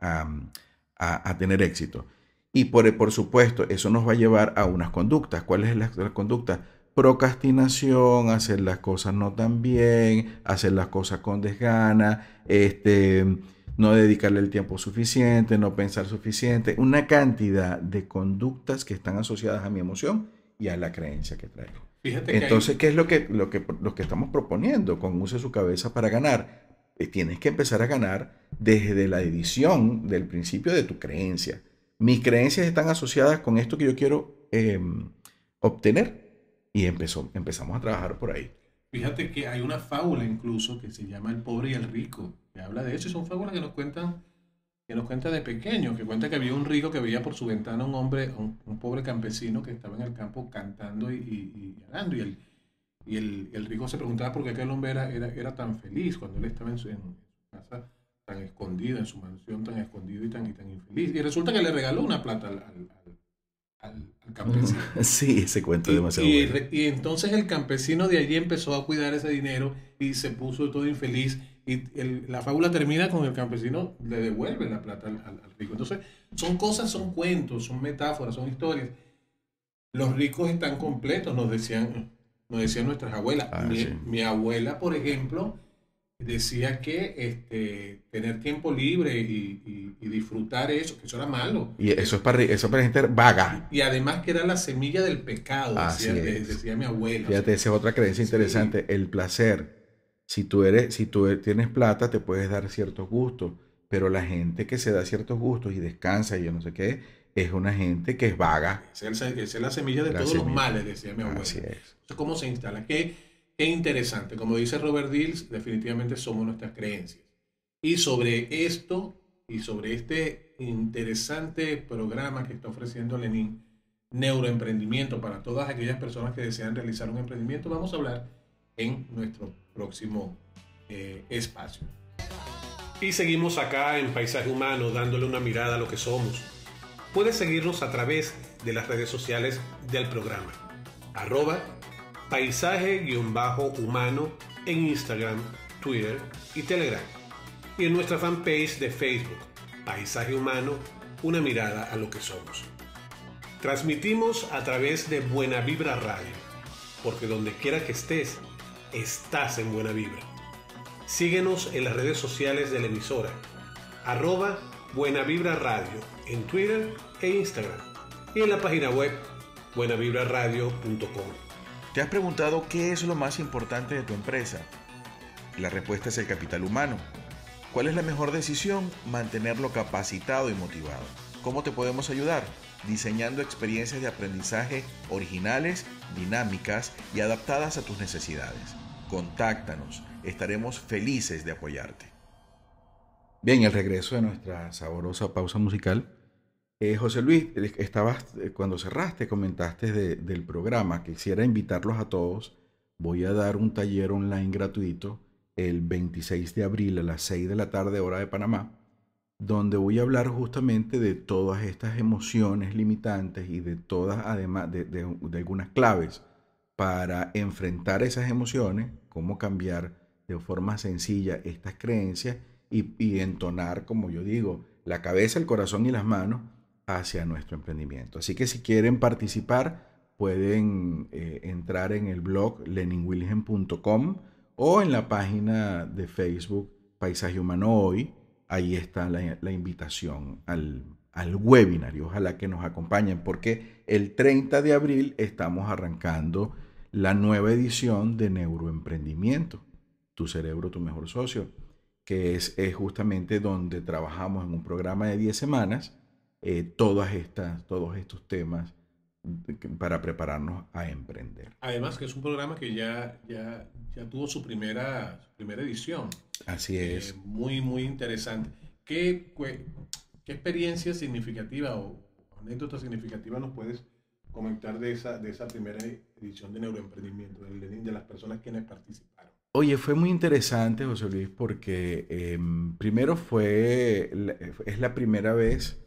tener éxito. Y por, por, supuesto, eso nos va a llevar a unas conductas. ¿Cuáles son las, conductas? Procrastinación, hacer las cosas no tan bien, hacer las cosas con desgana, este, no dedicarle el tiempo suficiente, no pensar suficiente. Una cantidad de conductas que están asociadas a mi emoción y a la creencia que traigo. Entonces, ¿qué es lo que, lo, estamos proponiendo con Use su cabeza para ganar? Eh, tienes que empezar a ganar desde la edición del principio de tu creencia. Mis creencias están asociadas con esto que yo quiero em, obtener. Y empezó, empezamos a trabajar por ahí. Fíjate que hay una fábula incluso que se llama El pobre y el rico, que habla de eso y son fábulas que nos cuentan que nos cuenta de pequeño, que cuenta que había un rico que veía por su ventana un hombre, un, pobre campesino que estaba en el campo cantando y, y, y llorando. Y, el, y el, el, rico se preguntaba por qué aquel hombre era, era, tan feliz cuando él estaba en su, casa tan escondido, en su mansión tan escondido y tan, y tan infeliz. Y resulta que le regaló una plata al, al, al campesino. Sí, ese cuento es demasiado bueno. y entonces el campesino de allí empezó a cuidar ese dinero y se puso todo infeliz y la fábula termina con el campesino le devuelve la plata al, rico. Entonces, son cosas, son cuentos, son metáforas, son historias. Los ricos están completos, nos decían, nos decían nuestras abuelas. Ah, mi, abuela, por ejemplo, decía que este, tener tiempo libre y, disfrutar eso, que eso era malo. Y eso es para, eso para gente vaga. Y, además que era la semilla del pecado, decía, mi abuela. Fíjate, esa es otra creencia interesante, el placer si tú, eres, si tú e, tienes plata, te puedes dar ciertos gustos, pero la gente que se da ciertos gustos y descansa y yo no sé qué, es una gente que es vaga. es la semilla de todos los males, decía mi abuelo. Así es. ¿Cómo se instala? Qué, qué interesante. Como dice Robert Dills, definitivamente somos nuestras creencias. Y sobre esto y sobre este interesante programa que está ofreciendo Lenin, Neuroemprendimiento, para todas aquellas personas que desean realizar un emprendimiento, vamos a hablar en nuestro próximo eh, espacio. Y seguimos acá en Paisaje Humano dándole una mirada a lo que somos. Puedes seguirnos a través de las redes sociales del programa. Arroba paisaje-humano en Instagram, Twitter y Telegram. Y en nuestra fanpage de Facebook, Paisaje Humano, una mirada a lo que somos. Transmitimos a través de Buena Vibra Radio, porque donde quiera que estés, estás en buena vibra. Síguenos en las redes sociales de la emisora, arroba Buena Vibra Radio en Twitter e Instagram y en la página web buenavibraradio.com. ¿Te has preguntado qué es lo más importante de tu empresa? La respuesta es el capital humano. ¿Cuál es la mejor decisión? Mantenerlo capacitado y motivado. ¿Cómo te podemos ayudar? Diseñando experiencias de aprendizaje originales, dinámicas y adaptadas a tus necesidades contáctanos. Estaremos felices de apoyarte. Bien, el regreso de nuestra saborosa pausa musical. Eh, José Luis, eh, estabas, eh, cuando cerraste, comentaste del programa. que Quisiera invitarlos a todos. Voy a dar un taller online gratuito el 26 de abril a las 6 de la tarde, hora de Panamá, donde voy a hablar justamente de todas estas emociones limitantes y de todas, además, de algunas claves para enfrentar esas emociones, cómo cambiar de forma sencilla estas creencias y, entonar, como yo digo, la cabeza, el corazón y las manos hacia nuestro emprendimiento. Así que si quieren participar, pueden eh, entrar en el blog leninwilgen.com o en la página de Facebook Paisaje Humano Hoy. Ahí está la invitación al, al webinar y ojalá que nos acompañen porque el 30 de abril estamos arrancando la nueva edición de Neuroemprendimiento, Tu cerebro, tu mejor socio, que es, justamente donde trabajamos en un programa de 10 semanas eh, todas estas, todos estos temas para prepararnos a emprender. Además que es un programa que ya, ya, ya tuvo su primera, primera edición. Así es. Eh, muy, muy interesante. ¿Qué, ¿Qué experiencia significativa o anécdota significativa nos puedes comentar de esa, de esa primera edición de neuroemprendimiento, del de las personas quienes participaron? Oye, fue muy interesante, José Luis, porque em, primero fue, es la primera vez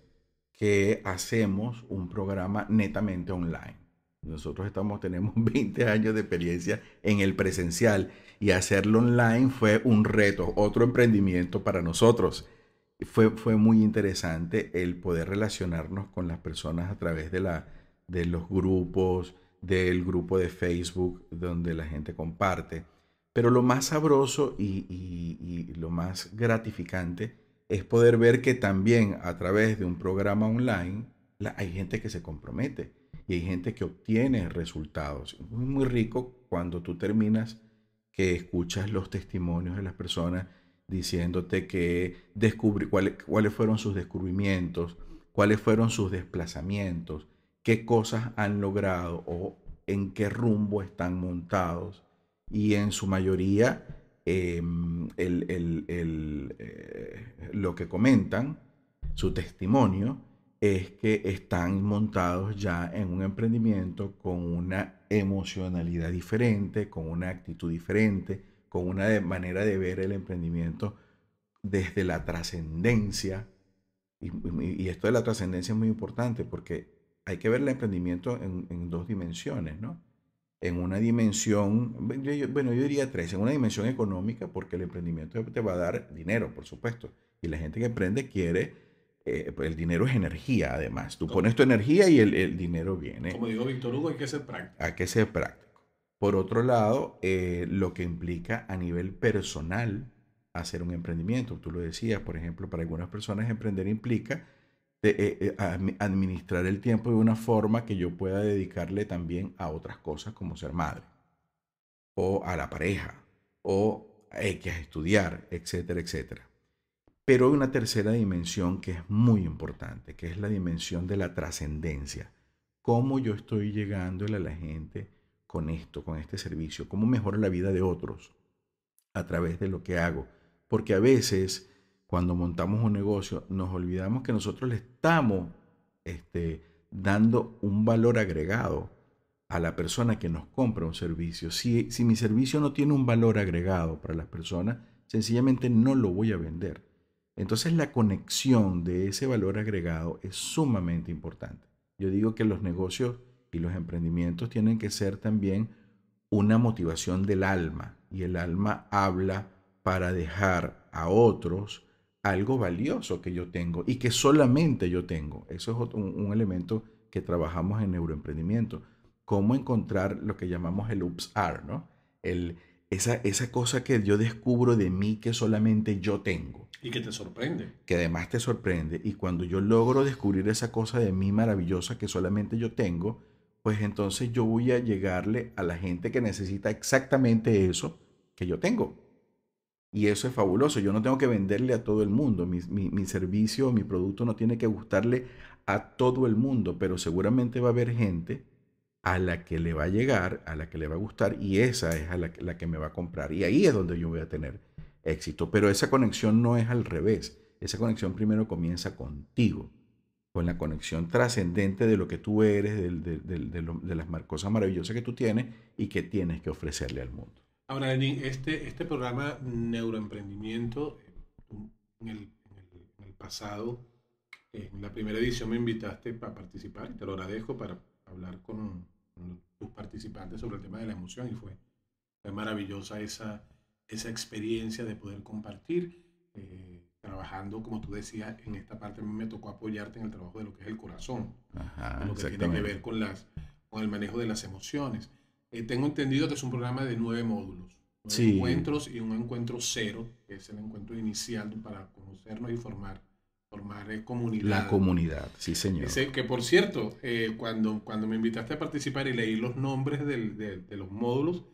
que hacemos un programa netamente online. Nosotros estamos, tenemos 20 años de experiencia en el presencial y hacerlo online fue un reto, otro emprendimiento para nosotros fue, fue muy interesante el poder relacionarnos con las personas a través de, la, de los grupos, del grupo de Facebook donde la gente comparte. Pero lo más sabroso y, lo más gratificante es poder ver que también a través de un programa online hay gente que se compromete y hay gente que obtiene resultados. Es muy rico cuando tú terminas que escuchas los testimonios de las personas diciéndote que cuáles, fueron sus descubrimientos, cuáles fueron sus desplazamientos, qué cosas han logrado o en qué rumbo están montados. Y en su mayoría, em, el, eh, lo que comentan, su testimonio, es que están montados ya en un emprendimiento con una emocionalidad diferente, con una actitud diferente, con una manera de ver el emprendimiento desde la trascendencia. Y, esto de la trascendencia es muy importante porque hay que ver el emprendimiento en, dos dimensiones, ¿no? En una dimensión, bueno, yo diría tres, en una dimensión económica, porque el emprendimiento te va a dar dinero, por supuesto. Y la gente que emprende quiere eh, pues, el dinero es energía, además. Tú pones tu energía y el, dinero viene. Como dijo Víctor Hugo, hay que ser práctico. Hay que ser práctico. Por otro lado, eh, lo que implica a nivel personal hacer un emprendimiento. Tú lo decías, por ejemplo, para algunas personas emprender implica eh, eh, administrar el tiempo de una forma que yo pueda dedicarle también a otras cosas como ser madre, o a la pareja, o hay que estudiar, etcétera, etcétera. Pero hay una tercera dimensión que es muy importante, que es la dimensión de la trascendencia. Cómo yo estoy llegándole a la gente con esto, con este servicio? ¿Cómo mejoro la vida de otros a través de lo que hago? Porque a veces cuando montamos un negocio nos olvidamos que nosotros le estamos este, dando un valor agregado a la persona que nos compra un servicio. Si, si mi servicio no tiene un valor agregado para las personas, sencillamente no lo voy a vender. Entonces la conexión de ese valor agregado es sumamente importante. Yo digo que los negocios y los emprendimientos tienen que ser también una motivación del alma. Y el alma habla para dejar a otros algo valioso que yo tengo y que solamente yo tengo. Eso es un, elemento que trabajamos en neuroemprendimiento. Cómo encontrar lo que llamamos el UPSR, ¿no? El, esa, esa cosa que yo descubro de mí que solamente yo tengo. Y que te sorprende. Que además te sorprende. Y cuando yo logro descubrir esa cosa de mí maravillosa que solamente yo tengo, pues entonces yo voy a llegarle a la gente que necesita exactamente eso que yo tengo. Y eso es fabuloso. Yo no tengo que venderle a todo el mundo. Mi, servicio mi producto no tiene que gustarle a todo el mundo, pero seguramente va a haber gente a la que le va a llegar, a la que le va a gustar, y esa es a la que me va a comprar. Y ahí es donde yo voy a tener éxito. Pero esa conexión no es al revés. Esa conexión primero comienza contigo con la conexión trascendente de lo que tú eres, de, las cosas maravillosas que tú tienes y que tienes que ofrecerle al mundo. Ahora, Denis, este, este programa Neuroemprendimiento, en el, pasado, en la primera edición me invitaste para participar y te lo agradezco para hablar con, tus participantes sobre el tema de la emoción y fue, maravillosa esa, esa experiencia de poder compartir. Eh, trabajando, como tú decías, en esta parte me tocó apoyarte en el trabajo de lo que es el corazón, Ajá, lo que tiene que ver con, las, con el manejo de las emociones. Eh, tengo entendido que es un programa de nueve módulos, encuentros y un encuentro cero, que es el encuentro inicial para conocernos y formar formar eh, comunidad. La comunidad, sí señor. que por cierto, eh, cuando, cuando me invitaste a participar y leí los nombres de los módulos,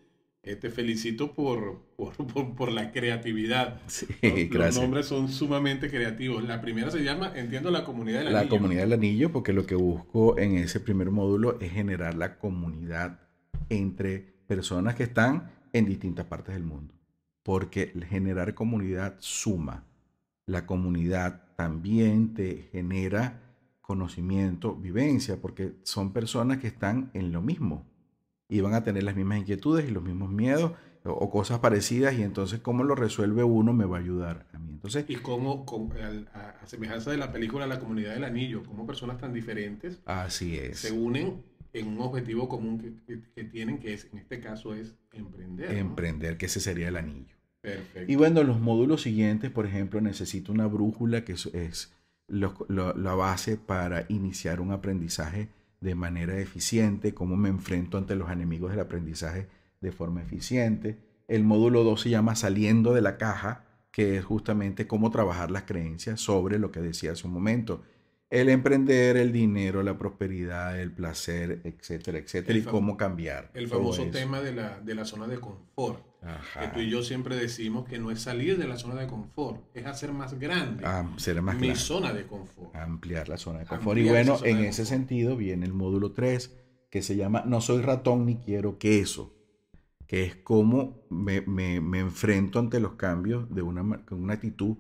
eh, te felicito por, por, la creatividad. Sí, los, nombres son sumamente creativos. La primera se llama, entiendo, la comunidad del anillo. La comunidad del anillo, porque lo que busco en ese primer módulo es generar la comunidad entre personas que están en distintas partes del mundo. Porque generar comunidad suma. La comunidad también te genera conocimiento, vivencia, porque son personas que están en lo mismo y van a tener las mismas inquietudes y los mismos miedos o, cosas parecidas y entonces cómo lo resuelve uno me va a ayudar a mí. Entonces, y cómo, a, semejanza de la película La comunidad del anillo, cómo personas tan diferentes se unen en un objetivo común que, tienen, que es en este caso es emprender. Emprender, que ese sería el anillo. Perfecto. Y bueno, los módulos siguientes, por ejemplo, necesito una brújula que es, es la base para iniciar un aprendizaje de manera eficiente, cómo me enfrento ante los enemigos del aprendizaje de forma eficiente. El módulo 2 se llama Saliendo de la caja, que es justamente cómo trabajar las creencias sobre lo que decía hace un momento, el emprender, el dinero, la prosperidad, el placer, etcétera, etcétera, y cómo cambiar. El famoso tema de la, zona de confort. Que tú y yo siempre decimos que no es salir de la zona de confort, es hacer más grande ah, más mi zona de confort. Ampliar la zona de confort. y bueno, en ese sentido viene el módulo 3, que se llama No soy ratón ni quiero queso, que es cómo me, enfrento ante los cambios de una, con una actitud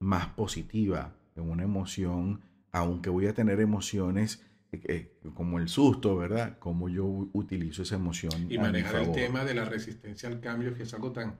más positiva, con una emoción aunque voy a tener emociones eh, eh, como el susto, ¿verdad? Cómo yo utilizo esa emoción. Y manejar el tema de la resistencia al cambio, que es algo tan,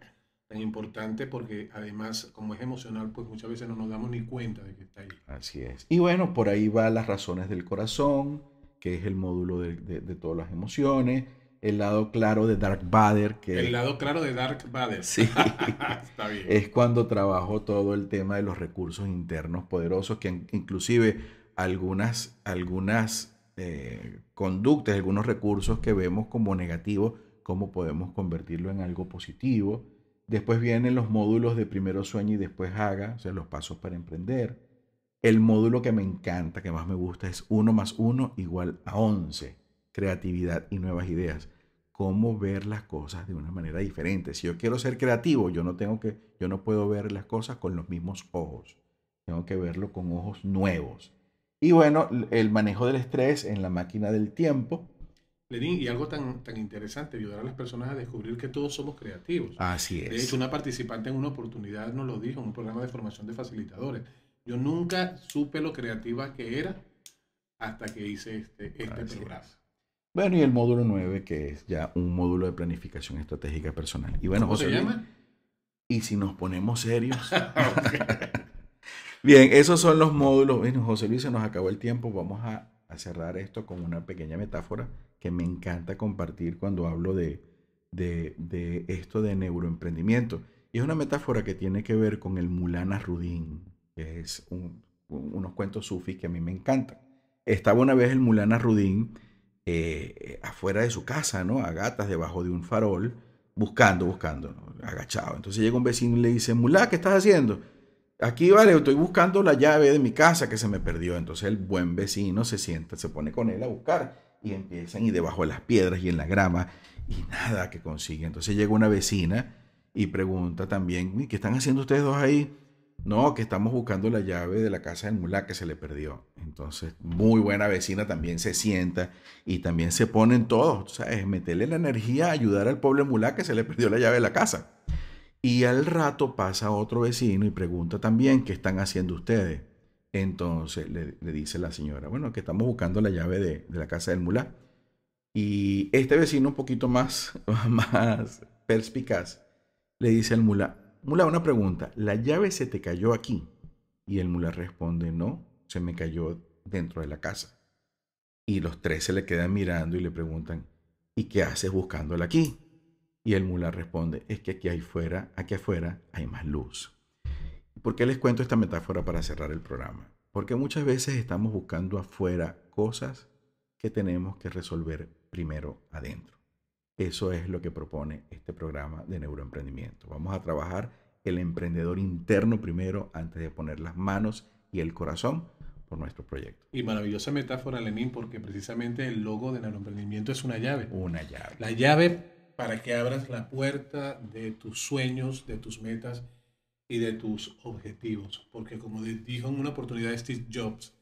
tan importante porque además, como es emocional, pues muchas veces no nos damos ni cuenta de que está ahí. Así es. Y bueno, por ahí va las razones del corazón, que es el módulo de, de todas las emociones el lado claro de Dark Vader. Que el lado claro de Dark Vader. Sí. Está bien. Es cuando trabajo todo el tema de los recursos internos poderosos, que inclusive algunas, algunas eh, conductas, algunos recursos que vemos como negativos, cómo podemos convertirlo en algo positivo. Después vienen los módulos de primero sueño y después haga, o sea, los pasos para emprender. El módulo que me encanta, que más me gusta, es 1 más 1 igual a 11 creatividad y nuevas ideas. Cómo ver las cosas de una manera diferente. Si yo quiero ser creativo, yo no tengo que, yo no puedo ver las cosas con los mismos ojos. Tengo que verlo con ojos nuevos. Y bueno, el manejo del estrés en la máquina del tiempo. Lenín, y algo tan, tan interesante, ayudar a las personas a descubrir que todos somos creativos. Así es. De hecho, una participante en una oportunidad nos lo dijo en un programa de formación de facilitadores. Yo nunca supe lo creativa que era hasta que hice este, este programa. Bueno, y el módulo 9, que es ya un módulo de planificación estratégica personal. Y bueno, ¿Cómo José, se llama? Y si nos ponemos serios. Bien, esos son los módulos. Bueno, José Luis, se nos acabó el tiempo. Vamos a, cerrar esto con una pequeña metáfora que me encanta compartir cuando hablo de, de, esto de neuroemprendimiento. Y es una metáfora que tiene que ver con el Mulana Rudin, que es unos cuentos sufis que a mí me encantan. Estaba una vez el Mulana Rudin eh, afuera de su casa, ¿no? A gatas debajo de un farol, buscando, buscando, agachado. Entonces llega un vecino y le dice, Mulá, ¿qué estás haciendo? Aquí vale, estoy buscando la llave de mi casa que se me perdió. Entonces el buen vecino se sienta, se pone con él a buscar y empiezan y debajo de las piedras y en la grama y nada que consigue. Entonces llega una vecina y pregunta también, ¿qué están haciendo ustedes dos ahí? No, que estamos buscando la llave de la casa del mulá que se le perdió. Entonces, muy buena vecina también se sienta y también se ponen todos, es Meterle la energía a ayudar al pobre mulá que se le perdió la llave de la casa. Y al rato pasa otro vecino y pregunta también, ¿qué están haciendo ustedes? Entonces le, dice la señora, bueno, que estamos buscando la llave de, la casa del mulá. Y este vecino, un poquito más, más perspicaz, le dice al mulá, Mula, una pregunta. ¿La llave se te cayó aquí? Y el mula responde, no, se me cayó dentro de la casa. Y los tres se le quedan mirando y le preguntan, ¿y qué haces buscándola aquí? Y el mula responde, es que aquí fuera aquí afuera hay más luz. ¿Por qué les cuento esta metáfora para cerrar el programa? Porque muchas veces estamos buscando afuera cosas que tenemos que resolver primero adentro. Eso es lo que propone este programa de neuroemprendimiento. Vamos a trabajar el emprendedor interno primero antes de poner las manos y el corazón por nuestro proyecto. Y maravillosa metáfora, Lenín, porque precisamente el logo de neuroemprendimiento es una llave. Una llave. La llave para que abras la puerta de tus sueños, de tus metas y de tus objetivos. Porque como dijo en una oportunidad Steve Jobs,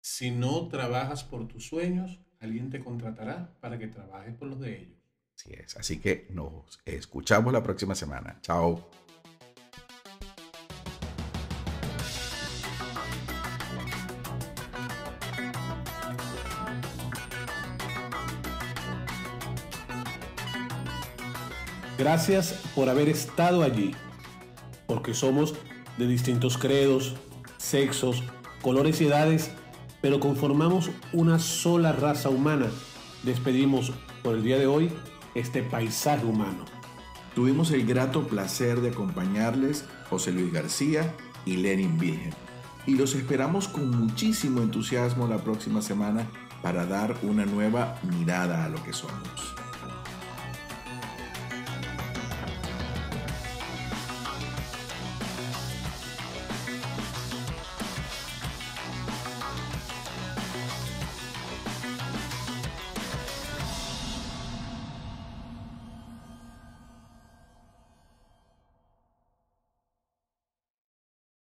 si no trabajas por tus sueños, alguien te contratará para que trabajes por los de ellos. Así es. Así que nos escuchamos la próxima semana. Chao. Gracias por haber estado allí, porque somos de distintos credos, sexos, colores y edades, pero conformamos una sola raza humana. Despedimos por el día de hoy este paisaje humano. Tuvimos el grato placer de acompañarles José Luis García y Lenin Virgen. Y los esperamos con muchísimo entusiasmo la próxima semana para dar una nueva mirada a lo que somos.